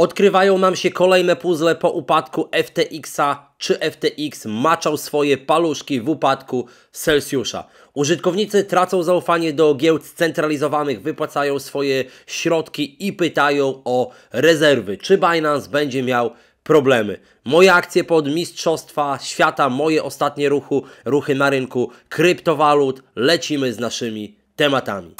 Odkrywają nam się kolejne puzzle po upadku FTX-a czy FTX maczał swoje paluszki w upadku Celsjusza. Użytkownicy tracą zaufanie do giełd centralizowanych, wypłacają swoje środki i pytają o rezerwy. Czy Binance będzie miał problemy. Moje akcje pod Mistrzostwa Świata, moje ostatnie ruchu, ruchy na rynku kryptowalut. Lecimy z naszymi tematami.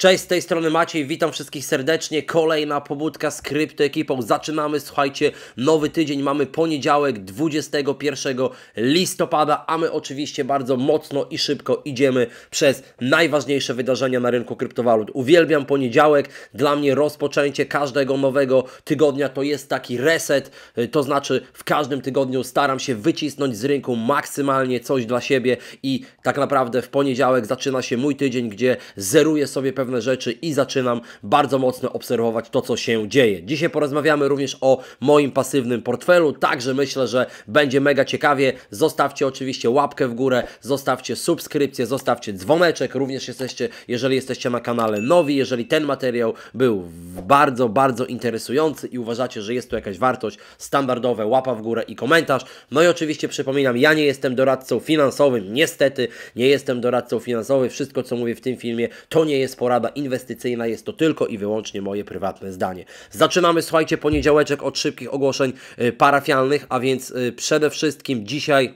Cześć, z tej strony Maciej, witam wszystkich serdecznie. Kolejna pobudka z ekipą. Zaczynamy, słuchajcie, nowy tydzień. Mamy poniedziałek, 21 listopada, a my oczywiście bardzo mocno i szybko idziemy przez najważniejsze wydarzenia na rynku kryptowalut. Uwielbiam poniedziałek. Dla mnie rozpoczęcie każdego nowego tygodnia to jest taki reset, to znaczy w każdym tygodniu staram się wycisnąć z rynku maksymalnie coś dla siebie i tak naprawdę w poniedziałek zaczyna się mój tydzień, gdzie zeruję sobie pewne pewne rzeczy i zaczynam bardzo mocno obserwować to, co się dzieje. Dzisiaj porozmawiamy również o moim pasywnym portfelu, także myślę, że będzie mega ciekawie. Zostawcie oczywiście łapkę w górę, zostawcie subskrypcję, zostawcie dzwoneczek, również jesteście, jeżeli jesteście na kanale nowi, jeżeli ten materiał był bardzo, bardzo interesujący i uważacie, że jest tu jakaś wartość, standardowe łapa w górę i komentarz. No i oczywiście przypominam, ja nie jestem doradcą finansowym, niestety nie jestem doradcą finansowym. Wszystko, co mówię w tym filmie, to nie jest porada inwestycyjna, jest to tylko i wyłącznie moje prywatne zdanie. Zaczynamy, słuchajcie, poniedziałeczek od szybkich ogłoszeń y, parafialnych, a więc y, przede wszystkim dzisiaj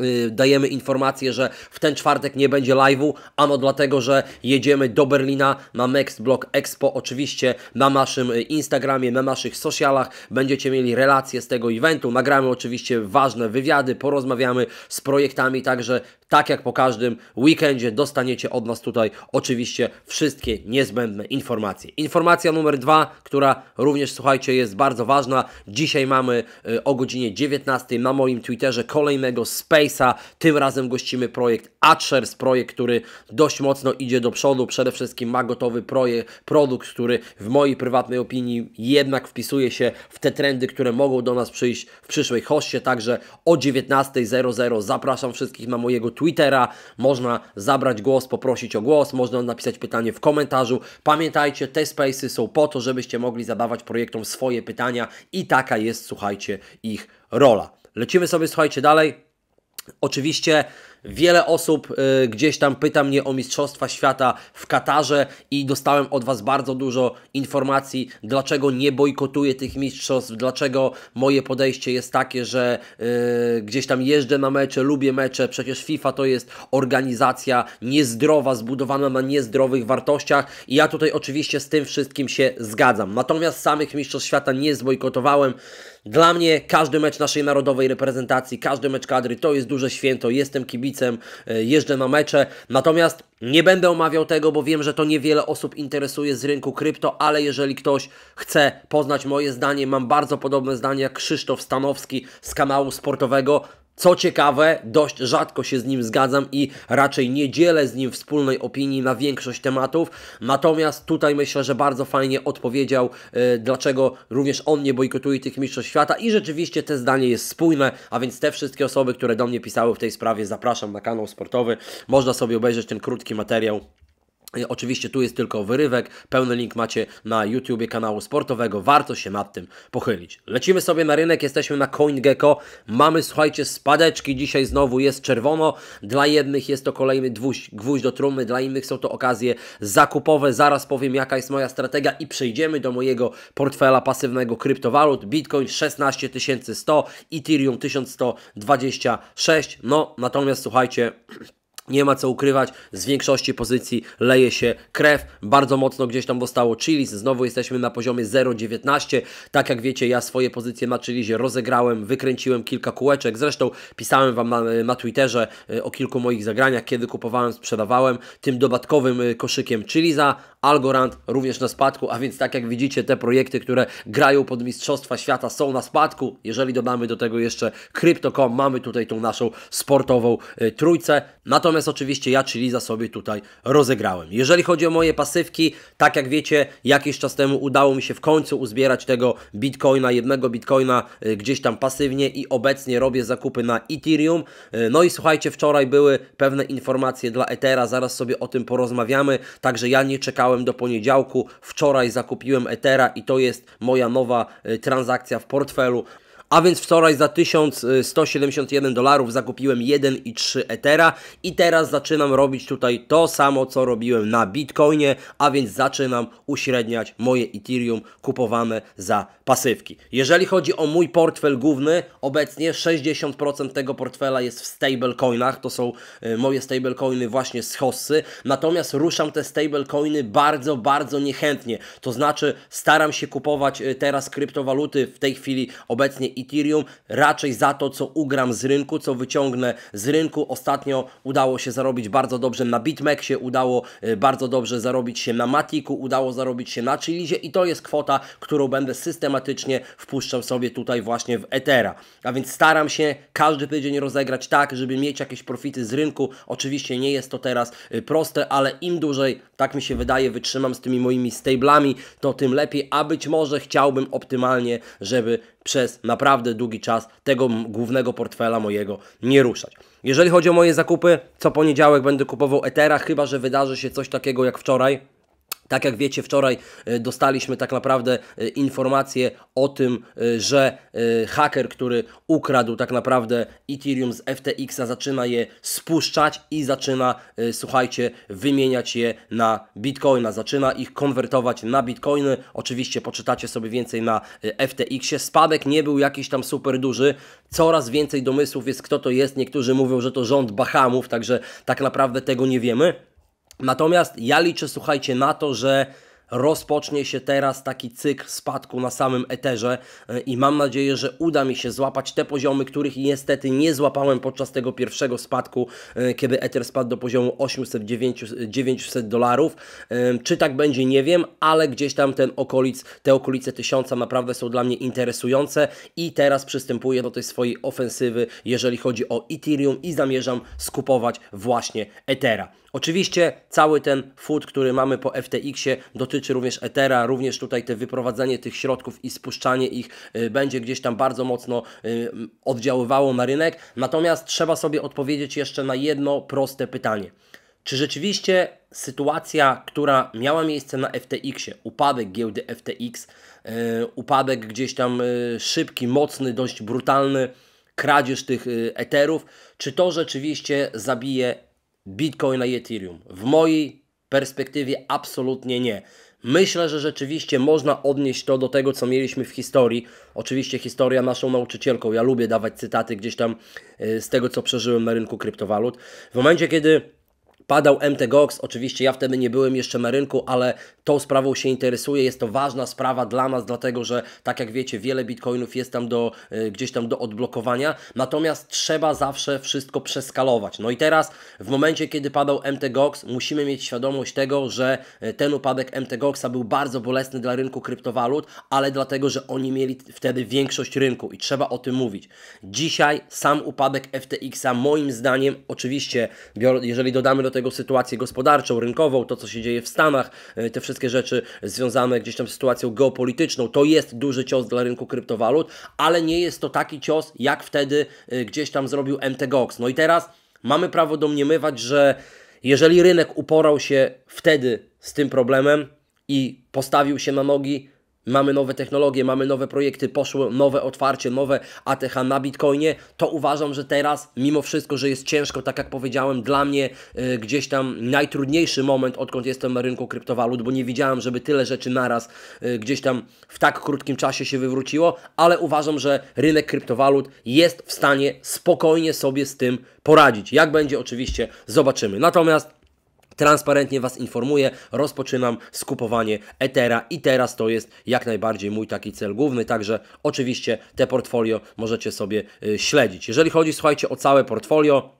y, dajemy informację, że w ten czwartek nie będzie live'u, ano dlatego, że jedziemy do Berlina na Next Block Expo, oczywiście na naszym Instagramie, na naszych socialach będziecie mieli relacje z tego eventu, nagramy oczywiście ważne wywiady, porozmawiamy z projektami, także tak jak po każdym weekendzie dostaniecie od nas tutaj oczywiście wszystkie niezbędne informacje. Informacja numer dwa, która również słuchajcie jest bardzo ważna. Dzisiaj mamy y, o godzinie 19 na moim Twitterze kolejnego Space'a. Tym razem gościmy projekt Atchers, projekt, który dość mocno idzie do przodu. Przede wszystkim ma gotowy projekt, produkt, który w mojej prywatnej opinii jednak wpisuje się w te trendy, które mogą do nas przyjść w przyszłej hoście. Także o 19.00 zapraszam wszystkich na mojego Twittera, można zabrać głos, poprosić o głos, można napisać pytanie w komentarzu. Pamiętajcie, te spaces są po to, żebyście mogli zadawać projektom swoje pytania i taka jest, słuchajcie, ich rola. Lecimy sobie, słuchajcie, dalej. Oczywiście wiele osób y, gdzieś tam pyta mnie o Mistrzostwa Świata w Katarze i dostałem od Was bardzo dużo informacji, dlaczego nie bojkotuję tych mistrzostw, dlaczego moje podejście jest takie, że y, gdzieś tam jeżdżę na mecze, lubię mecze, przecież FIFA to jest organizacja niezdrowa, zbudowana na niezdrowych wartościach i ja tutaj oczywiście z tym wszystkim się zgadzam. Natomiast samych Mistrzostw Świata nie zbojkotowałem. Dla mnie każdy mecz naszej narodowej reprezentacji, każdy mecz kadry to jest duże święto. Jestem kibicem, e, jeżdżę na mecze. Natomiast nie będę omawiał tego, bo wiem, że to niewiele osób interesuje z rynku krypto, ale jeżeli ktoś chce poznać moje zdanie, mam bardzo podobne zdanie jak Krzysztof Stanowski z kanału sportowego. Co ciekawe, dość rzadko się z nim zgadzam i raczej nie dzielę z nim wspólnej opinii na większość tematów. Natomiast tutaj myślę, że bardzo fajnie odpowiedział, e, dlaczego również on nie bojkotuje tych mistrzostw świata i rzeczywiście te zdanie jest spójne, a więc te wszystkie osoby, które do mnie pisały w tej sprawie, zapraszam na kanał sportowy. Można sobie obejrzeć ten krótki materiał. Oczywiście tu jest tylko wyrywek, pełny link macie na YouTubie kanału sportowego, warto się nad tym pochylić. Lecimy sobie na rynek, jesteśmy na CoinGecko, mamy słuchajcie spadeczki, dzisiaj znowu jest czerwono, dla jednych jest to kolejny gwóźdź, gwóźdź do trumny, dla innych są to okazje zakupowe, zaraz powiem jaka jest moja strategia i przejdziemy do mojego portfela pasywnego kryptowalut, Bitcoin 16100, Ethereum 1126, no natomiast słuchajcie... Nie ma co ukrywać, z większości pozycji leje się krew, bardzo mocno gdzieś tam dostało Chilis, znowu jesteśmy na poziomie 0,19, tak jak wiecie ja swoje pozycje na Chilizie rozegrałem, wykręciłem kilka kółeczek, zresztą pisałem Wam na, na Twitterze e, o kilku moich zagraniach, kiedy kupowałem, sprzedawałem, tym dodatkowym e, koszykiem Chiliza, Algorand również na spadku, a więc tak jak widzicie, te projekty, które grają pod Mistrzostwa Świata są na spadku. Jeżeli dodamy do tego jeszcze Crypto.com, mamy tutaj tą naszą sportową y, trójcę. Natomiast oczywiście ja czyli za sobie tutaj rozegrałem. Jeżeli chodzi o moje pasywki, tak jak wiecie, jakiś czas temu udało mi się w końcu uzbierać tego bitcoina, jednego bitcoina y, gdzieś tam pasywnie i obecnie robię zakupy na Ethereum. Y, no i słuchajcie, wczoraj były pewne informacje dla Ethera, zaraz sobie o tym porozmawiamy, także ja nie czekałem czekałem do poniedziałku, wczoraj zakupiłem Ethera i to jest moja nowa y, transakcja w portfelu a więc wczoraj za 1171 dolarów zakupiłem 1,3 Ethera i teraz zaczynam robić tutaj to samo, co robiłem na Bitcoinie, a więc zaczynam uśredniać moje Ethereum kupowane za pasywki. Jeżeli chodzi o mój portfel główny, obecnie 60% tego portfela jest w stablecoinach, to są y, moje stablecoiny właśnie z Hossy, natomiast ruszam te stablecoiny bardzo, bardzo niechętnie, to znaczy staram się kupować y, teraz kryptowaluty w tej chwili obecnie Ethereum raczej za to, co ugram z rynku, co wyciągnę z rynku. Ostatnio udało się zarobić bardzo dobrze na BitMEXie, udało y, bardzo dobrze zarobić się na Matiku, udało zarobić się na Chilizie i to jest kwota, którą będę systematycznie wpuszczał sobie tutaj właśnie w Ethera. A więc staram się każdy tydzień rozegrać tak, żeby mieć jakieś profity z rynku. Oczywiście nie jest to teraz y, proste, ale im dłużej, tak mi się wydaje, wytrzymam z tymi moimi stablami, to tym lepiej, a być może chciałbym optymalnie, żeby przez naprawdę długi czas tego głównego portfela mojego nie ruszać. Jeżeli chodzi o moje zakupy, co poniedziałek będę kupował Ethera, chyba że wydarzy się coś takiego jak wczoraj, tak jak wiecie, wczoraj e, dostaliśmy tak naprawdę e, informację o tym, e, że haker, który ukradł tak naprawdę Ethereum z FTX-a, zaczyna je spuszczać i zaczyna, słuchajcie, wymieniać je na bitcoina. Zaczyna ich konwertować na bitcoiny. Oczywiście poczytacie sobie więcej na FTX-ie. Spadek nie był jakiś tam super duży. Coraz więcej domysłów jest, kto to jest. Niektórzy mówią, że to rząd Bahamów, także tak naprawdę tego nie wiemy. Natomiast ja liczę, słuchajcie, na to, że rozpocznie się teraz taki cykl spadku na samym eterze e, i mam nadzieję, że uda mi się złapać te poziomy, których niestety nie złapałem podczas tego pierwszego spadku, e, kiedy eter spadł do poziomu 800-900 dolarów. E, czy tak będzie, nie wiem, ale gdzieś tam ten okolic, te okolice 1000 naprawdę są dla mnie interesujące i teraz przystępuję do tej swojej ofensywy, jeżeli chodzi o Ethereum i zamierzam skupować właśnie Ethera. Oczywiście cały ten food, który mamy po FTX-ie dotyczy dotyczy również Ethera, również tutaj te wyprowadzenie tych środków i spuszczanie ich y, będzie gdzieś tam bardzo mocno y, oddziaływało na rynek. Natomiast trzeba sobie odpowiedzieć jeszcze na jedno proste pytanie. Czy rzeczywiście sytuacja, która miała miejsce na FTX-ie, upadek giełdy FTX, y, upadek gdzieś tam szybki, mocny, dość brutalny, kradzież tych etherów, czy to rzeczywiście zabije Bitcoin i Ethereum? W mojej perspektywie absolutnie nie. Myślę, że rzeczywiście można odnieść to do tego, co mieliśmy w historii. Oczywiście historia naszą nauczycielką. Ja lubię dawać cytaty gdzieś tam y, z tego, co przeżyłem na rynku kryptowalut. W momencie, kiedy Padał MTGOX, oczywiście ja wtedy nie byłem jeszcze na rynku, ale tą sprawą się interesuję. Jest to ważna sprawa dla nas, dlatego że tak jak wiecie, wiele bitcoinów jest tam do, y, gdzieś tam do odblokowania. Natomiast trzeba zawsze wszystko przeskalować. No i teraz w momencie, kiedy padał MTGOX, musimy mieć świadomość tego, że y, ten upadek Goxa był bardzo bolesny dla rynku kryptowalut, ale dlatego, że oni mieli wtedy większość rynku i trzeba o tym mówić. Dzisiaj sam upadek FTX-a moim zdaniem, oczywiście, jeżeli dodamy do tego tego sytuację gospodarczą, rynkową, to co się dzieje w Stanach, e, te wszystkie rzeczy związane gdzieś tam z sytuacją geopolityczną, to jest duży cios dla rynku kryptowalut, ale nie jest to taki cios, jak wtedy e, gdzieś tam zrobił MTGOX. No i teraz mamy prawo domniemywać, że jeżeli rynek uporał się wtedy z tym problemem i postawił się na nogi, mamy nowe technologie, mamy nowe projekty, poszło nowe otwarcie, nowe ATH na Bitcoinie, to uważam, że teraz, mimo wszystko, że jest ciężko, tak jak powiedziałem, dla mnie y, gdzieś tam najtrudniejszy moment, odkąd jestem na rynku kryptowalut, bo nie widziałem, żeby tyle rzeczy naraz y, gdzieś tam w tak krótkim czasie się wywróciło, ale uważam, że rynek kryptowalut jest w stanie spokojnie sobie z tym poradzić. Jak będzie, oczywiście zobaczymy. Natomiast transparentnie Was informuję, rozpoczynam skupowanie Ethera i teraz to jest jak najbardziej mój taki cel główny, także oczywiście te portfolio możecie sobie y, śledzić. Jeżeli chodzi, słuchajcie, o całe portfolio,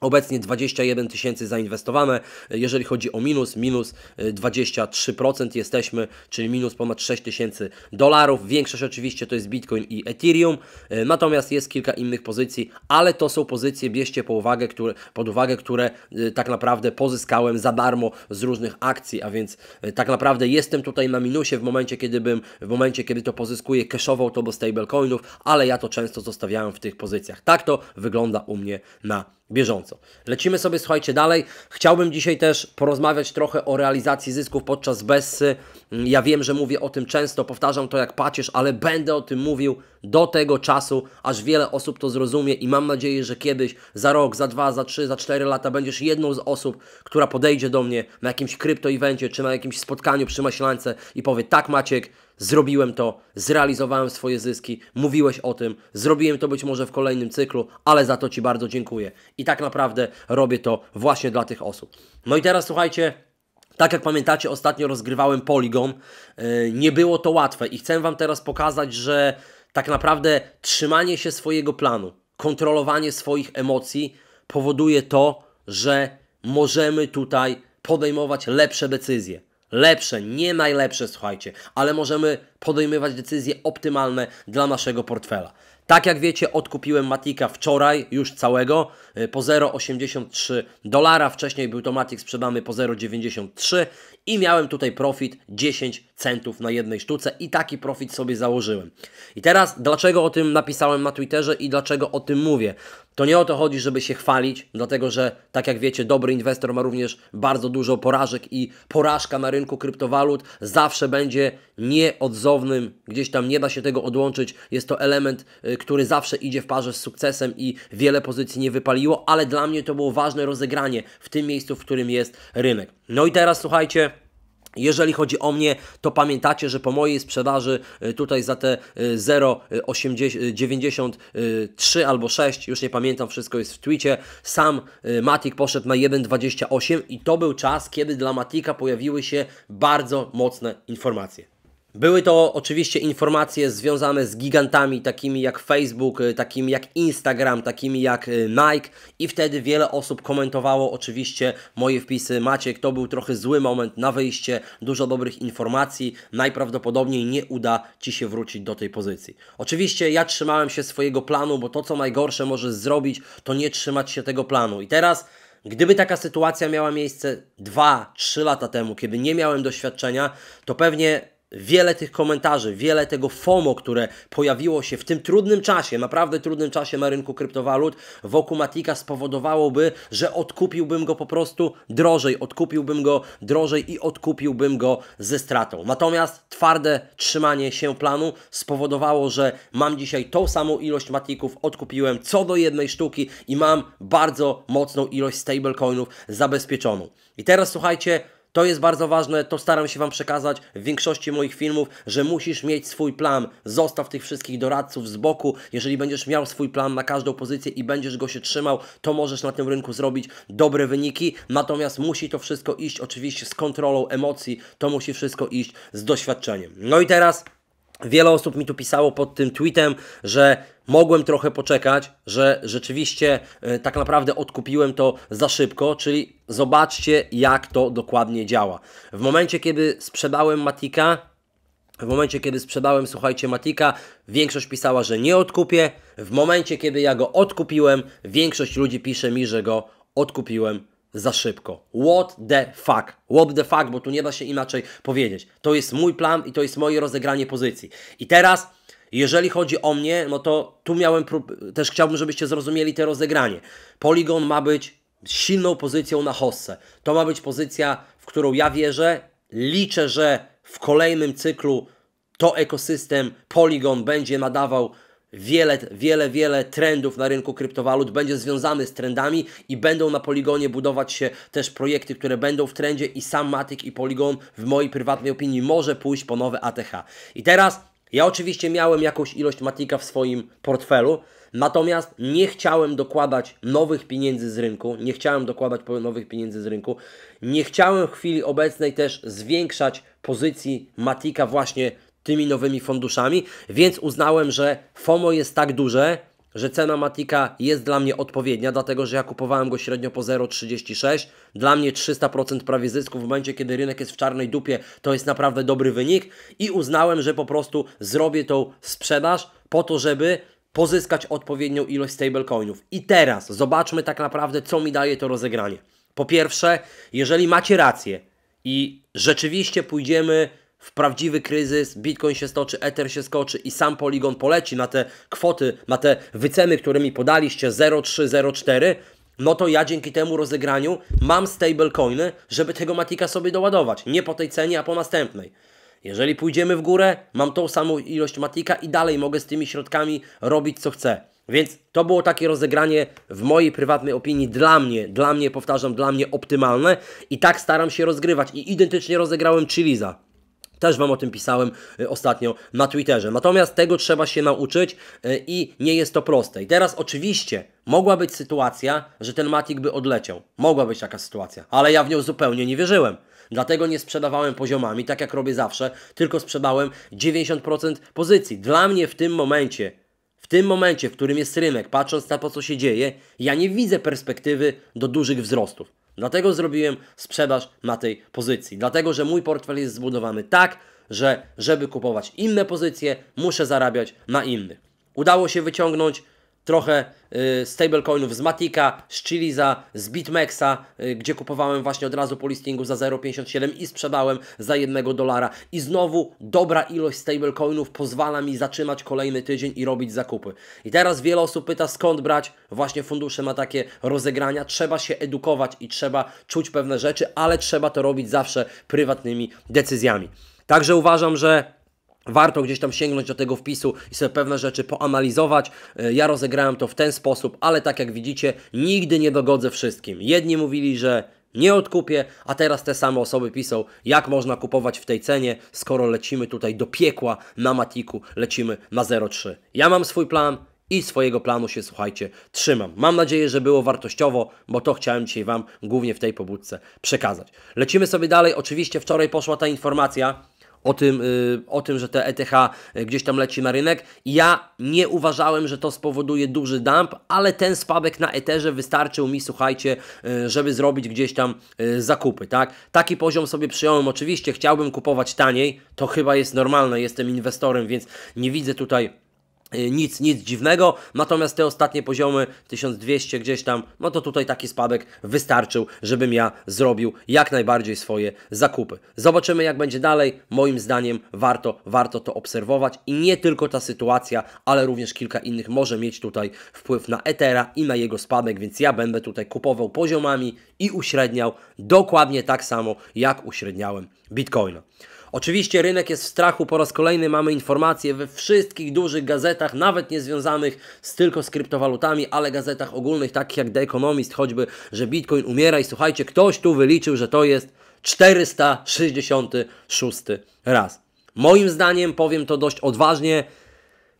Obecnie 21 tysięcy zainwestowane. Jeżeli chodzi o minus, minus 23% y, jesteśmy, czyli minus ponad 6 tysięcy dolarów. Większość oczywiście to jest Bitcoin i Ethereum. Y, natomiast jest kilka innych pozycji, ale to są pozycje, bierzcie pod uwagę, które, pod uwagę, które y, tak naprawdę pozyskałem za darmo z różnych akcji, a więc tak naprawdę jestem tutaj na minusie w momencie, kiedy bym, w momencie, kiedy to pozyskuję cashowo, to bo stablecoinów, ale ja to często zostawiałem w tych pozycjach. Tak to wygląda u mnie na bieżąco. Lecimy sobie, słuchajcie, dalej. Chciałbym dzisiaj też porozmawiać trochę o realizacji zysków podczas Bessy. Ja wiem, że mówię o tym często, powtarzam to jak pacierz, ale będę o tym mówił do tego czasu, aż wiele osób to zrozumie i mam nadzieję, że kiedyś, za rok, za dwa, za trzy, za cztery lata będziesz jedną z osób, która podejdzie do mnie na jakimś krypto czy na jakimś spotkaniu przy maślance i powie, tak Maciek, zrobiłem to, zrealizowałem swoje zyski, mówiłeś o tym, zrobiłem to być może w kolejnym cyklu, ale za to Ci bardzo dziękuję. I tak naprawdę robię to właśnie dla tych osób. No i teraz słuchajcie, tak jak pamiętacie, ostatnio rozgrywałem poligon. E, nie było to łatwe i chcę Wam teraz pokazać, że tak naprawdę trzymanie się swojego planu, kontrolowanie swoich emocji powoduje to, że możemy tutaj podejmować lepsze decyzje lepsze, nie najlepsze, słuchajcie, ale możemy podejmować decyzje optymalne dla naszego portfela. Tak jak wiecie, odkupiłem Matika wczoraj już całego y, po 0,83 dolara. Wcześniej był to Matik sprzedany po 0,93 i miałem tutaj profit 10 centów na jednej sztuce i taki profit sobie założyłem. I teraz, dlaczego o tym napisałem na Twitterze i dlaczego o tym mówię? To nie o to chodzi, żeby się chwalić, dlatego że, tak jak wiecie, dobry inwestor ma również bardzo dużo porażek i porażka na rynku kryptowalut zawsze będzie nieodzownym, gdzieś tam nie da się tego odłączyć. Jest to element, y, który zawsze idzie w parze z sukcesem i wiele pozycji nie wypaliło, ale dla mnie to było ważne rozegranie w tym miejscu, w którym jest rynek. No i teraz słuchajcie. Jeżeli chodzi o mnie, to pamiętacie, że po mojej sprzedaży e, tutaj za te 0,93 e, e, albo 6, już nie pamiętam, wszystko jest w twicie, sam Matic poszedł na 1,28 i to był czas, kiedy dla Matika pojawiły się bardzo mocne informacje. Były to oczywiście informacje związane z gigantami takimi jak Facebook, y, takimi jak Instagram, takimi jak y, Nike i wtedy wiele osób komentowało oczywiście moje wpisy Maciek, to był trochę zły moment na wyjście, dużo dobrych informacji, najprawdopodobniej nie uda Ci się wrócić do tej pozycji. Oczywiście ja trzymałem się swojego planu, bo to co najgorsze możesz zrobić to nie trzymać się tego planu i teraz... Gdyby taka sytuacja miała miejsce 2-3 lata temu, kiedy nie miałem doświadczenia, to pewnie wiele tych komentarzy, wiele tego FOMO, które pojawiło się w tym trudnym czasie, naprawdę trudnym czasie na rynku kryptowalut wokół Matika spowodowałoby, że odkupiłbym go po prostu drożej, odkupiłbym go drożej i odkupiłbym go ze stratą. Natomiast twarde trzymanie się planu spowodowało, że mam dzisiaj tą samą ilość Matików, odkupiłem co do jednej sztuki i mam bardzo mocną ilość stablecoinów zabezpieczoną. I teraz słuchajcie, to jest bardzo ważne, to staram się Wam przekazać w większości moich filmów, że musisz mieć swój plan. Zostaw tych wszystkich doradców z boku. Jeżeli będziesz miał swój plan na każdą pozycję i będziesz go się trzymał, to możesz na tym rynku zrobić dobre wyniki. Natomiast musi to wszystko iść oczywiście z kontrolą emocji, to musi wszystko iść z doświadczeniem. No i teraz Wiele osób mi tu pisało pod tym tweetem, że mogłem trochę poczekać, że rzeczywiście e, tak naprawdę odkupiłem to za szybko, czyli zobaczcie jak to dokładnie działa. W momencie kiedy sprzedałem Matika, w momencie kiedy sprzedałem, słuchajcie, Matika, większość pisała, że nie odkupię. W momencie kiedy ja go odkupiłem, większość ludzi pisze mi, że go odkupiłem za szybko. What the fuck? What the fuck, bo tu nie da się inaczej powiedzieć. To jest mój plan i to jest moje rozegranie pozycji. I teraz, jeżeli chodzi o mnie, no to tu miałem prób... też chciałbym, żebyście zrozumieli to rozegranie. Poligon ma być silną pozycją na hossę. To ma być pozycja, w którą ja wierzę. Liczę, że w kolejnym cyklu to ekosystem Polygon będzie nadawał Wiele, wiele, wiele trendów na rynku kryptowalut będzie związany z trendami i będą na poligonie budować się też projekty, które będą w trendzie i sam Matic i Polygon w mojej prywatnej opinii może pójść po nowe ATH. I teraz ja oczywiście miałem jakąś ilość Matika w swoim portfelu, natomiast nie chciałem dokładać nowych pieniędzy z rynku, nie chciałem dokładać nowych pieniędzy z rynku, nie chciałem w chwili obecnej też zwiększać pozycji Matika właśnie tymi nowymi funduszami, więc uznałem, że FOMO jest tak duże, że cena Matika jest dla mnie odpowiednia, dlatego że ja kupowałem go średnio po 0,36. Dla mnie 300% prawie zysku w momencie, kiedy rynek jest w czarnej dupie, to jest naprawdę dobry wynik i uznałem, że po prostu zrobię tą sprzedaż po to, żeby pozyskać odpowiednią ilość stablecoinów. I teraz zobaczmy tak naprawdę, co mi daje to rozegranie. Po pierwsze, jeżeli macie rację i rzeczywiście pójdziemy w prawdziwy kryzys, Bitcoin się stoczy, Ether się skoczy i sam Polygon poleci na te kwoty, na te wyceny, które mi podaliście 0,304, no to ja dzięki temu rozegraniu mam stablecoiny, żeby tego Matika sobie doładować. Nie po tej cenie, a po następnej. Jeżeli pójdziemy w górę, mam tą samą ilość Matika i dalej mogę z tymi środkami robić co chcę. Więc to było takie rozegranie w mojej prywatnej opinii dla mnie, dla mnie powtarzam, dla mnie optymalne i tak staram się rozgrywać i identycznie rozegrałem Chiliza. Też Wam o tym pisałem y, ostatnio na Twitterze. Natomiast tego trzeba się nauczyć y, i nie jest to proste. I teraz oczywiście mogła być sytuacja, że ten Matic by odleciał. Mogła być taka sytuacja, ale ja w nią zupełnie nie wierzyłem. Dlatego nie sprzedawałem poziomami, tak jak robię zawsze, tylko sprzedałem 90% pozycji. Dla mnie w tym momencie, w tym momencie, w którym jest rynek, patrząc na to, co się dzieje, ja nie widzę perspektywy do dużych wzrostów. Dlatego zrobiłem sprzedaż na tej pozycji. Dlatego, że mój portfel jest zbudowany tak, że żeby kupować inne pozycje, muszę zarabiać na innych. Udało się wyciągnąć trochę y, stablecoinów z Matika, z Chiliza, z Bitmexa, y, gdzie kupowałem właśnie od razu po listingu za 0,57 i sprzedałem za 1 dolara. I znowu dobra ilość stablecoinów pozwala mi zatrzymać kolejny tydzień i robić zakupy. I teraz wiele osób pyta skąd brać, właśnie fundusze ma takie rozegrania, trzeba się edukować i trzeba czuć pewne rzeczy, ale trzeba to robić zawsze prywatnymi decyzjami. Także uważam, że Warto gdzieś tam sięgnąć do tego wpisu i sobie pewne rzeczy poanalizować. E, ja rozegrałem to w ten sposób, ale tak jak widzicie, nigdy nie dogodzę wszystkim. Jedni mówili, że nie odkupię, a teraz te same osoby pisą, jak można kupować w tej cenie, skoro lecimy tutaj do piekła na Matiku, lecimy na 0,3. Ja mam swój plan i swojego planu się, słuchajcie, trzymam. Mam nadzieję, że było wartościowo, bo to chciałem dzisiaj Wam głównie w tej pobudce przekazać. Lecimy sobie dalej. Oczywiście wczoraj poszła ta informacja, o tym, y, o tym, że te ETH y, gdzieś tam leci na rynek. Ja nie uważałem, że to spowoduje duży dump, ale ten spadek na Etherze wystarczył mi, słuchajcie, y, żeby zrobić gdzieś tam zakupy, tak? Taki poziom sobie przyjąłem, oczywiście chciałbym kupować taniej, to chyba jest normalne, jestem inwestorem, więc nie widzę tutaj Y, nic, nic dziwnego, natomiast te ostatnie poziomy 1200 gdzieś tam, no to tutaj taki spadek wystarczył, żebym ja zrobił jak najbardziej swoje zakupy. Zobaczymy jak będzie dalej, moim zdaniem warto, warto to obserwować i nie tylko ta sytuacja, ale również kilka innych może mieć tutaj wpływ na Ethera i na jego spadek, więc ja będę tutaj kupował poziomami i uśredniał dokładnie tak samo jak uśredniałem Bitcoina. Oczywiście rynek jest w strachu, po raz kolejny mamy informacje we wszystkich dużych gazetach, nawet nie związanych z, tylko z kryptowalutami, ale gazetach ogólnych, takich jak The Economist choćby, że Bitcoin umiera i słuchajcie, ktoś tu wyliczył, że to jest 466 raz. Moim zdaniem, powiem to dość odważnie,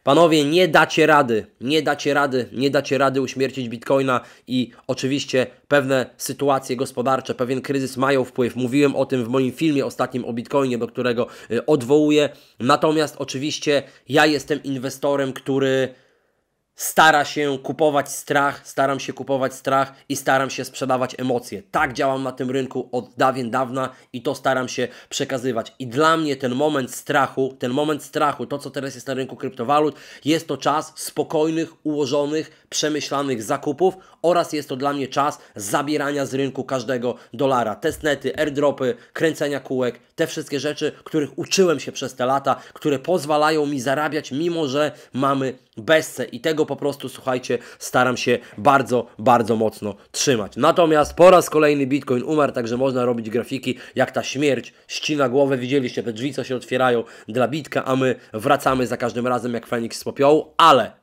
Panowie, nie dacie rady, nie dacie rady, nie dacie rady uśmiercić bitcoina i oczywiście pewne sytuacje gospodarcze, pewien kryzys mają wpływ. Mówiłem o tym w moim filmie ostatnim o bitcoinie, do którego y, odwołuję. Natomiast oczywiście ja jestem inwestorem, który stara się kupować strach, staram się kupować strach i staram się sprzedawać emocje. Tak działam na tym rynku od dawien dawna i to staram się przekazywać. I dla mnie ten moment strachu, ten moment strachu, to co teraz jest na rynku kryptowalut, jest to czas spokojnych, ułożonych, przemyślanych zakupów oraz jest to dla mnie czas zabierania z rynku każdego dolara. Testnety, airdropy, kręcenia kółek, te wszystkie rzeczy, których uczyłem się przez te lata, które pozwalają mi zarabiać mimo, że mamy bezce i tego po prostu, słuchajcie, staram się bardzo, bardzo mocno trzymać. Natomiast po raz kolejny Bitcoin umarł, także można robić grafiki, jak ta śmierć ścina głowę. Widzieliście te drzwi, co się otwierają dla Bitka, a my wracamy za każdym razem jak Feniks z popiołu, ale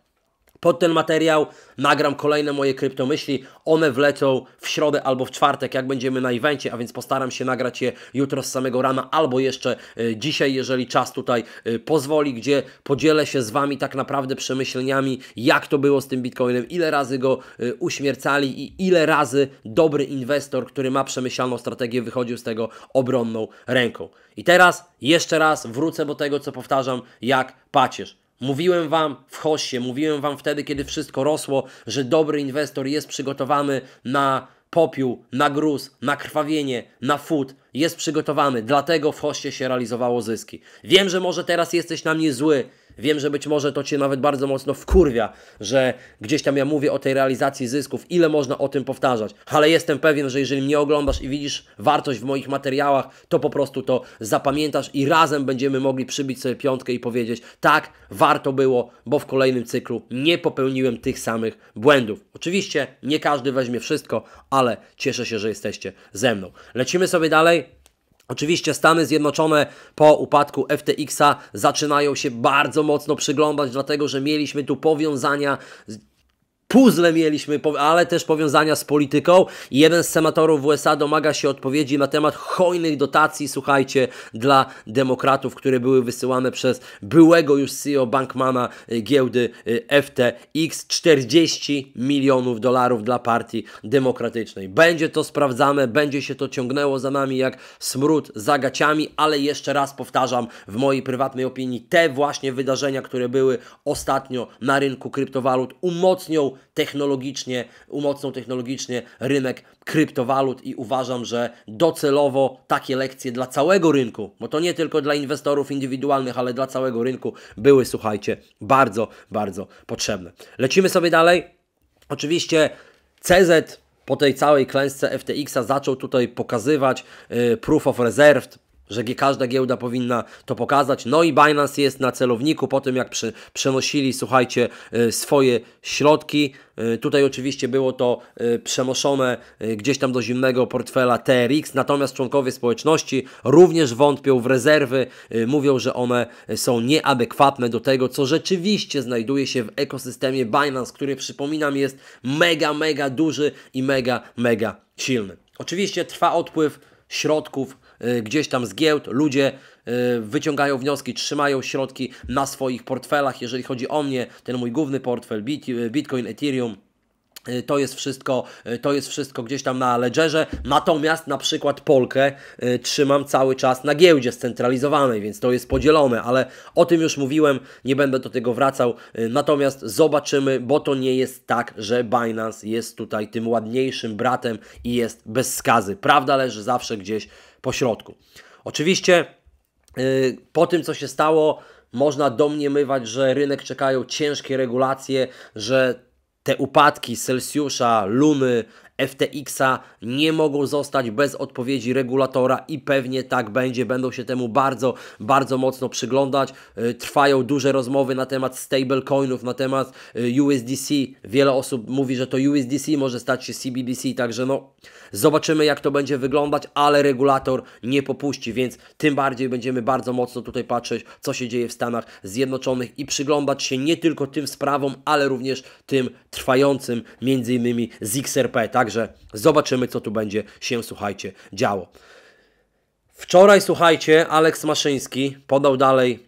pod ten materiał nagram kolejne moje kryptomyśli. One wlecą w środę albo w czwartek, jak będziemy na evencie, a więc postaram się nagrać je jutro z samego rana albo jeszcze e, dzisiaj, jeżeli czas tutaj e, pozwoli, gdzie podzielę się z Wami tak naprawdę przemyśleniami, jak to było z tym Bitcoinem, ile razy go e, uśmiercali i ile razy dobry inwestor, który ma przemyślaną strategię, wychodził z tego obronną ręką. I teraz jeszcze raz wrócę do tego, co powtarzam, jak pacierz. Mówiłem Wam w hosie, mówiłem Wam wtedy, kiedy wszystko rosło, że dobry inwestor jest przygotowany na popiół, na gruz, na krwawienie, na fut. Jest przygotowany, dlatego w hoście się realizowało zyski. Wiem, że może teraz jesteś na mnie zły, Wiem, że być może to Cię nawet bardzo mocno wkurwia, że gdzieś tam ja mówię o tej realizacji zysków, ile można o tym powtarzać, ale jestem pewien, że jeżeli mnie oglądasz i widzisz wartość w moich materiałach, to po prostu to zapamiętasz i razem będziemy mogli przybić sobie piątkę i powiedzieć, tak, warto było, bo w kolejnym cyklu nie popełniłem tych samych błędów. Oczywiście nie każdy weźmie wszystko, ale cieszę się, że jesteście ze mną. Lecimy sobie dalej. Oczywiście Stany Zjednoczone po upadku FTX-a zaczynają się bardzo mocno przyglądać, dlatego że mieliśmy tu powiązania puzzle mieliśmy, ale też powiązania z polityką. jeden z senatorów USA domaga się odpowiedzi na temat hojnych dotacji, słuchajcie, dla demokratów, które były wysyłane przez byłego już CEO Bankmana y, giełdy y, FTX 40 milionów dolarów dla partii demokratycznej. Będzie to sprawdzane, będzie się to ciągnęło za nami jak smród za gaciami, ale jeszcze raz powtarzam, w mojej prywatnej opinii te właśnie wydarzenia, które były ostatnio na rynku kryptowalut, umocnią technologicznie, umocną technologicznie rynek kryptowalut i uważam, że docelowo takie lekcje dla całego rynku, bo to nie tylko dla inwestorów indywidualnych, ale dla całego rynku były, słuchajcie, bardzo, bardzo potrzebne. Lecimy sobie dalej. Oczywiście CZ po tej całej klęsce FTX-a zaczął tutaj pokazywać y, proof of reserve, że każda giełda powinna to pokazać. No i Binance jest na celowniku po tym, jak przenosili, słuchajcie, y, swoje środki. Y, tutaj oczywiście było to y, przenoszone gdzieś tam do zimnego portfela TRX, natomiast członkowie społeczności również wątpią w rezerwy, mówią, że one są nieadekwatne do tego, co rzeczywiście znajduje się w ekosystemie Binance, który przypominam jest mega, mega duży i mega, mega silny. Oczywiście trwa odpływ środków Y, gdzieś tam z giełd ludzie y, wyciągają wnioski, trzymają środki na swoich portfelach. Jeżeli chodzi o mnie, ten mój główny portfel y, Bitcoin, Ethereum, to jest wszystko, to jest wszystko gdzieś tam na ledgerze, natomiast na przykład Polkę trzymam cały czas na giełdzie scentralizowanej, więc to jest podzielone, ale o tym już mówiłem, nie będę do tego wracał, natomiast zobaczymy, bo to nie jest tak, że Binance jest tutaj tym ładniejszym bratem i jest bez skazy. Prawda leży zawsze gdzieś po środku. Oczywiście y, po tym, co się stało, można domniemywać, że rynek czekają ciężkie regulacje, że te upadki Celsjusza, Luny, FTX-a nie mogą zostać bez odpowiedzi regulatora i pewnie tak będzie. Będą się temu bardzo, bardzo mocno przyglądać. E, trwają duże rozmowy na temat stablecoinów, na temat e, USDC. Wiele osób mówi, że to USDC może stać się CBDC, także no zobaczymy jak to będzie wyglądać, ale regulator nie popuści, więc tym bardziej będziemy bardzo mocno tutaj patrzeć, co się dzieje w Stanach Zjednoczonych i przyglądać się nie tylko tym sprawom, ale również tym trwającym, między innymi z XRP, tak? Także zobaczymy, co tu będzie się, słuchajcie, działo. Wczoraj, słuchajcie, Aleks Maszyński podał dalej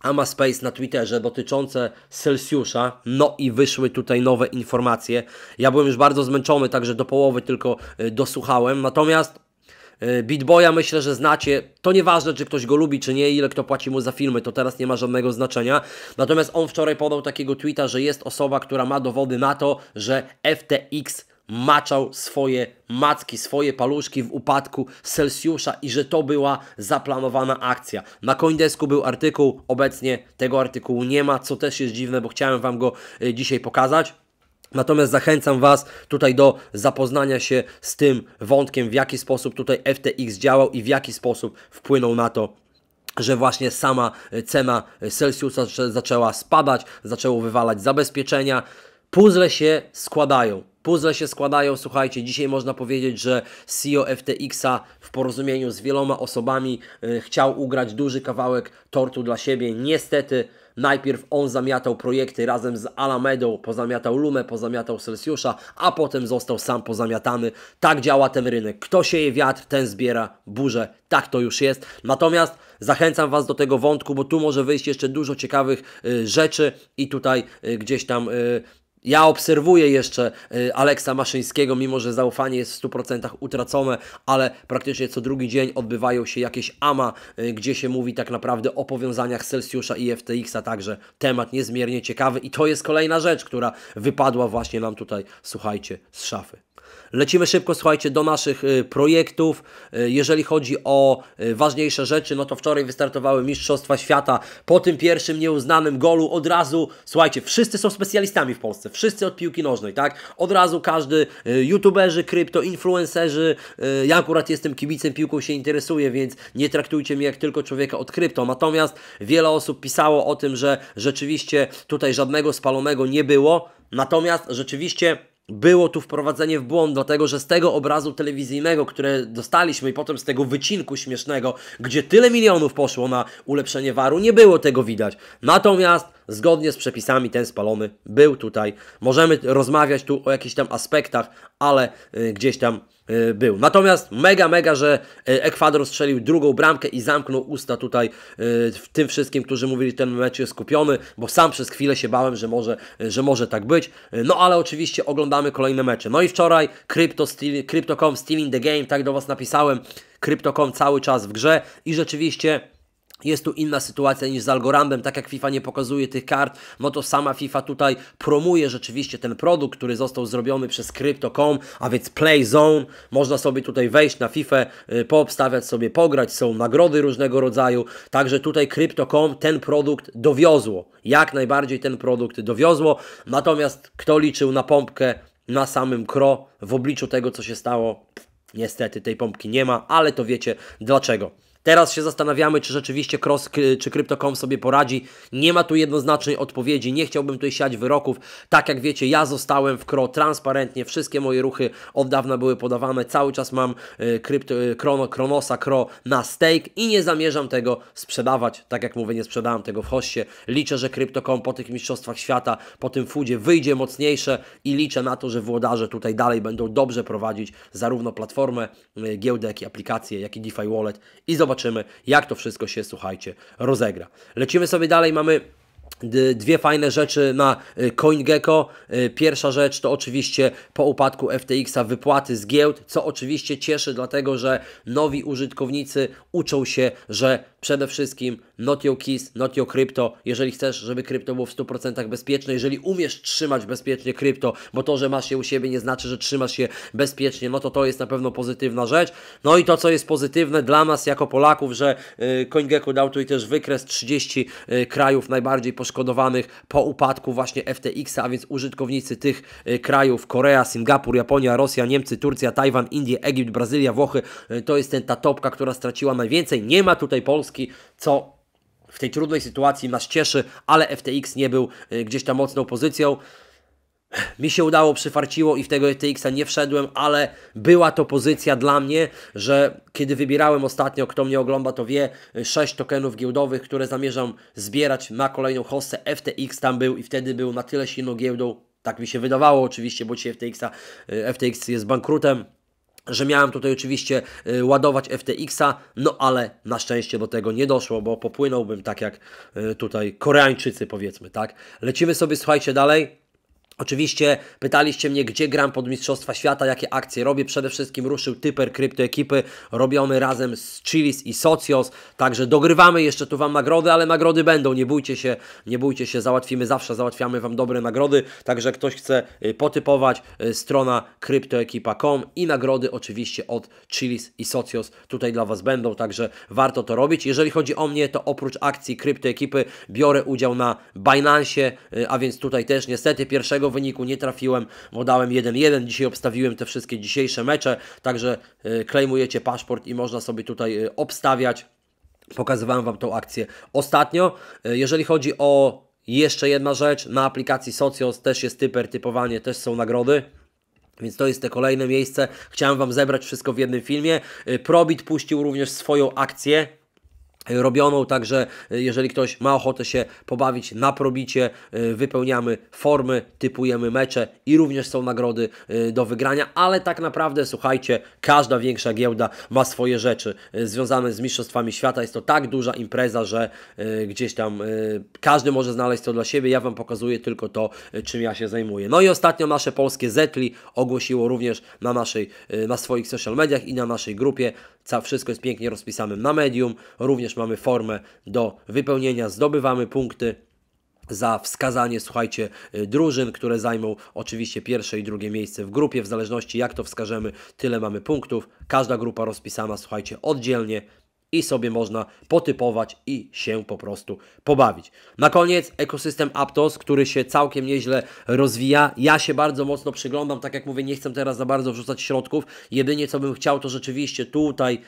Amaspace na Twitterze dotyczące Celsjusza, no i wyszły tutaj nowe informacje. Ja byłem już bardzo zmęczony, także do połowy tylko y, dosłuchałem. Natomiast y, Bitboya myślę, że znacie. To nieważne, czy ktoś go lubi, czy nie, ile kto płaci mu za filmy, to teraz nie ma żadnego znaczenia. Natomiast on wczoraj podał takiego tweeta, że jest osoba, która ma dowody na to, że FTX maczał swoje matki, swoje paluszki w upadku Celsjusza i że to była zaplanowana akcja. Na Coindesku był artykuł, obecnie tego artykułu nie ma, co też jest dziwne, bo chciałem Wam go y, dzisiaj pokazać. Natomiast zachęcam Was tutaj do zapoznania się z tym wątkiem, w jaki sposób tutaj FTX działał i w jaki sposób wpłynął na to że właśnie sama y, cena Celsjusa zaczęła spadać, zaczęło wywalać zabezpieczenia. Puzzle się składają. Puzzle się składają, słuchajcie, dzisiaj można powiedzieć, że CEO FTX-a w porozumieniu z wieloma osobami yy, chciał ugrać duży kawałek tortu dla siebie. Niestety najpierw on zamiatał projekty razem z Alamedą, pozamiatał Lumę, pozamiatał Celsjusza, a potem został sam pozamiatany. Tak działa ten rynek. Kto sieje wiatr, ten zbiera burzę. Tak to już jest. Natomiast zachęcam Was do tego wątku, bo tu może wyjść jeszcze dużo ciekawych y, rzeczy i tutaj y, gdzieś tam... Y, ja obserwuję jeszcze y, Aleksa Maszyńskiego, mimo że zaufanie jest w 100% utracone, ale praktycznie co drugi dzień odbywają się jakieś AMA, y, gdzie się mówi tak naprawdę o powiązaniach Celsjusza i FTX-a, także temat niezmiernie ciekawy i to jest kolejna rzecz, która wypadła właśnie nam tutaj, słuchajcie, z szafy. Lecimy szybko, słuchajcie, do naszych y, projektów. Y, jeżeli chodzi o y, ważniejsze rzeczy, no to wczoraj wystartowały Mistrzostwa Świata. Po tym pierwszym nieuznanym golu od razu, słuchajcie, wszyscy są specjalistami w Polsce. Wszyscy od piłki nożnej, tak? Od razu każdy, youtuberzy, krypto, influencerzy. Ja akurat jestem kibicem, piłką się interesuję, więc nie traktujcie mnie jak tylko człowieka od krypto. Natomiast wiele osób pisało o tym, że rzeczywiście tutaj żadnego spalonego nie było. Natomiast rzeczywiście było tu wprowadzenie w błąd, dlatego że z tego obrazu telewizyjnego, które dostaliśmy i potem z tego wycinku śmiesznego, gdzie tyle milionów poszło na ulepszenie waru, nie było tego widać. Natomiast zgodnie z przepisami ten spalony był tutaj. Możemy rozmawiać tu o jakichś tam aspektach, ale y, gdzieś tam Y, był. Natomiast mega, mega, że y, Ekwador strzelił drugą bramkę i zamknął usta tutaj y, w tym wszystkim, którzy mówili, że ten mecz jest skupiony, bo sam przez chwilę się bałem, że może, że może tak być. No ale oczywiście oglądamy kolejne mecze. No i wczoraj Crypto Steal, Crypto.com Stealing the Game, tak do Was napisałem, Crypto.com cały czas w grze i rzeczywiście jest tu inna sytuacja niż z Algorandem, tak jak FIFA nie pokazuje tych kart, no to sama FIFA tutaj promuje rzeczywiście ten produkt, który został zrobiony przez Crypto.com, a więc Play Zone. można sobie tutaj wejść na FIFA, y, poobstawiać sobie, pograć, są nagrody różnego rodzaju, także tutaj Crypto.com ten produkt dowiozło, jak najbardziej ten produkt dowiozło, natomiast kto liczył na pompkę na samym Kro w obliczu tego, co się stało, niestety tej pompki nie ma, ale to wiecie dlaczego. Teraz się zastanawiamy, czy rzeczywiście Cross czy Crypto.com sobie poradzi. Nie ma tu jednoznacznej odpowiedzi. Nie chciałbym tutaj siać wyroków. Tak jak wiecie, ja zostałem w Kro transparentnie. Wszystkie moje ruchy od dawna były podawane. Cały czas mam e, krypto, krono, e, Kronosa Kro na stake i nie zamierzam tego sprzedawać. Tak jak mówię, nie sprzedałem tego w hoście. Liczę, że Crypto.com po tych mistrzostwach świata, po tym fudzie wyjdzie mocniejsze i liczę na to, że włodarze tutaj dalej będą dobrze prowadzić zarówno platformę, e, giełdę, jak i aplikację, jak i DeFi Wallet i zobaczymy zobaczymy, jak to wszystko się, słuchajcie, rozegra. Lecimy sobie dalej, mamy Dwie fajne rzeczy na y, CoinGecko. Y, pierwsza rzecz to oczywiście po upadku FTX-a wypłaty z giełd, co oczywiście cieszy, dlatego że nowi użytkownicy uczą się, że przede wszystkim not your keys, not your crypto. Jeżeli chcesz, żeby krypto było w 100% bezpieczne, jeżeli umiesz trzymać bezpiecznie krypto, bo to, że masz je u siebie nie znaczy, że trzymasz się bezpiecznie, no to to jest na pewno pozytywna rzecz. No i to, co jest pozytywne dla nas jako Polaków, że y, CoinGecko dał tutaj też wykres 30 krajów najbardziej poszkodowanych po upadku właśnie FTX, a więc użytkownicy tych e, krajów Korea, Singapur, Japonia, Rosja, Niemcy, Turcja, Tajwan, Indie, Egipt, Brazylia, Włochy. E, to jest ten, ta topka, która straciła najwięcej. Nie ma tutaj Polski, co w tej trudnej sytuacji nas cieszy, ale FTX nie był e, gdzieś tam mocną pozycją mi się udało, przyfarciło i w tego ETX-a nie wszedłem, ale była to pozycja dla mnie, że kiedy wybierałem ostatnio, kto mnie ogląda to wie, 6 tokenów giełdowych, które zamierzam zbierać na kolejną hostę, FTX tam był i wtedy był na tyle silną giełdą, tak mi się wydawało oczywiście, bo dzisiaj FTX, e, FTX jest bankrutem, że miałem tutaj oczywiście e, ładować FTX-a, no ale na szczęście do tego nie doszło, bo popłynąłbym tak jak e, tutaj Koreańczycy powiedzmy, tak? Lecimy sobie, słuchajcie, dalej. Oczywiście pytaliście mnie, gdzie gram pod Mistrzostwa Świata, jakie akcje robię. Przede wszystkim ruszył typer kryptoekipy, robiony razem z Chilis i Socios, także dogrywamy jeszcze tu Wam nagrody, ale nagrody będą, nie bójcie się, nie bójcie się, załatwimy zawsze, załatwiamy Wam dobre nagrody, także ktoś chce y, potypować, y, strona kryptoekipa.com i nagrody oczywiście od Chilis i Socios tutaj dla Was będą, także warto to robić. Jeżeli chodzi o mnie, to oprócz akcji kryptoekipy biorę udział na Binance, y, a więc tutaj też niestety pierwszego tego wyniku nie trafiłem, bo dałem 1-1. Dzisiaj obstawiłem te wszystkie dzisiejsze mecze, także e, klejmujecie paszport i można sobie tutaj e, obstawiać. Pokazywałem Wam tą akcję ostatnio. E, jeżeli chodzi o jeszcze jedna rzecz, na aplikacji Socios też jest typer, typowanie, też są nagrody. Więc to jest te kolejne miejsce. Chciałem Wam zebrać wszystko w jednym filmie. Probit puścił również swoją akcję robioną, także e, jeżeli ktoś ma ochotę się pobawić na probicie, e, wypełniamy formy, typujemy mecze i również są nagrody e, do wygrania, ale tak naprawdę słuchajcie, każda większa giełda ma swoje rzeczy związane z mistrzostwami świata, jest to tak duża impreza, że gdzieś tam każdy może znaleźć to dla siebie, ja Wam pokazuję tylko to, czym ja się zajmuję. No i ostatnio nasze polskie Zetli ogłosiło również na, naszej, na swoich social mediach i na naszej grupie, wszystko jest pięknie rozpisane na medium, również mamy formę do wypełnienia, zdobywamy punkty za wskazanie, słuchajcie, y, drużyn, które zajmą oczywiście pierwsze i drugie miejsce w grupie, w zależności jak to wskażemy, tyle mamy punktów. Każda grupa rozpisana, słuchajcie, oddzielnie i sobie można potypować i się po prostu pobawić. Na koniec ekosystem Aptos, który się całkiem nieźle rozwija. Ja się bardzo mocno przyglądam, tak jak mówię, nie chcę teraz za bardzo wrzucać środków. Jedynie co bym chciał, to rzeczywiście tutaj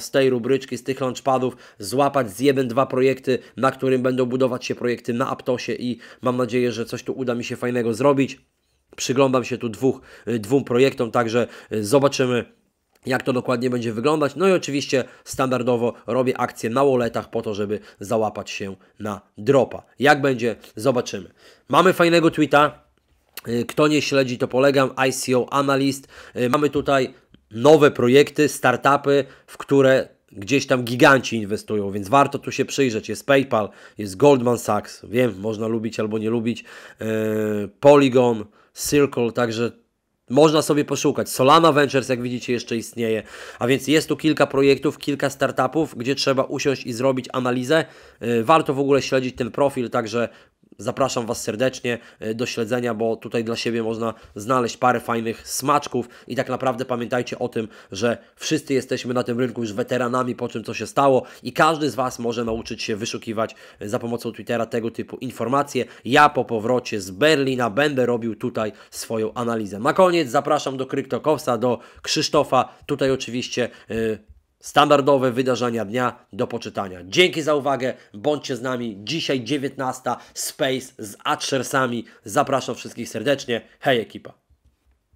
z tej rubryczki, z tych launchpadów złapać z jeden, dwa projekty, na którym będą budować się projekty na Aptosie i mam nadzieję, że coś tu uda mi się fajnego zrobić. Przyglądam się tu dwóch, y, dwóm projektom, także y, zobaczymy jak to dokładnie będzie wyglądać. No i oczywiście standardowo robię akcje na walletach po to, żeby załapać się na dropa. Jak będzie, zobaczymy. Mamy fajnego tweeta. Y, kto nie śledzi, to polegam. ICO Analyst. Mamy tutaj nowe projekty, startupy, w które gdzieś tam giganci inwestują, więc warto tu się przyjrzeć. Jest PayPal, jest Goldman Sachs, wiem, można lubić albo nie lubić, yy, Polygon, Circle, także można sobie poszukać. Solana Ventures, jak widzicie, jeszcze istnieje. A więc jest tu kilka projektów, kilka startupów, gdzie trzeba usiąść i zrobić analizę. E, warto w ogóle śledzić ten profil, także Zapraszam Was serdecznie e, do śledzenia, bo tutaj dla siebie można znaleźć parę fajnych smaczków i tak naprawdę pamiętajcie o tym, że wszyscy jesteśmy na tym rynku już weteranami po czym co się stało i każdy z Was może nauczyć się wyszukiwać e, za pomocą Twittera tego typu informacje. Ja po powrocie z Berlina będę robił tutaj swoją analizę. Na koniec zapraszam do Kryptokowsa, do Krzysztofa. Tutaj oczywiście yy, Standardowe wydarzenia dnia do poczytania. Dzięki za uwagę, bądźcie z nami. Dzisiaj 19 Space z Atchersami. Zapraszam wszystkich serdecznie. Hej ekipa!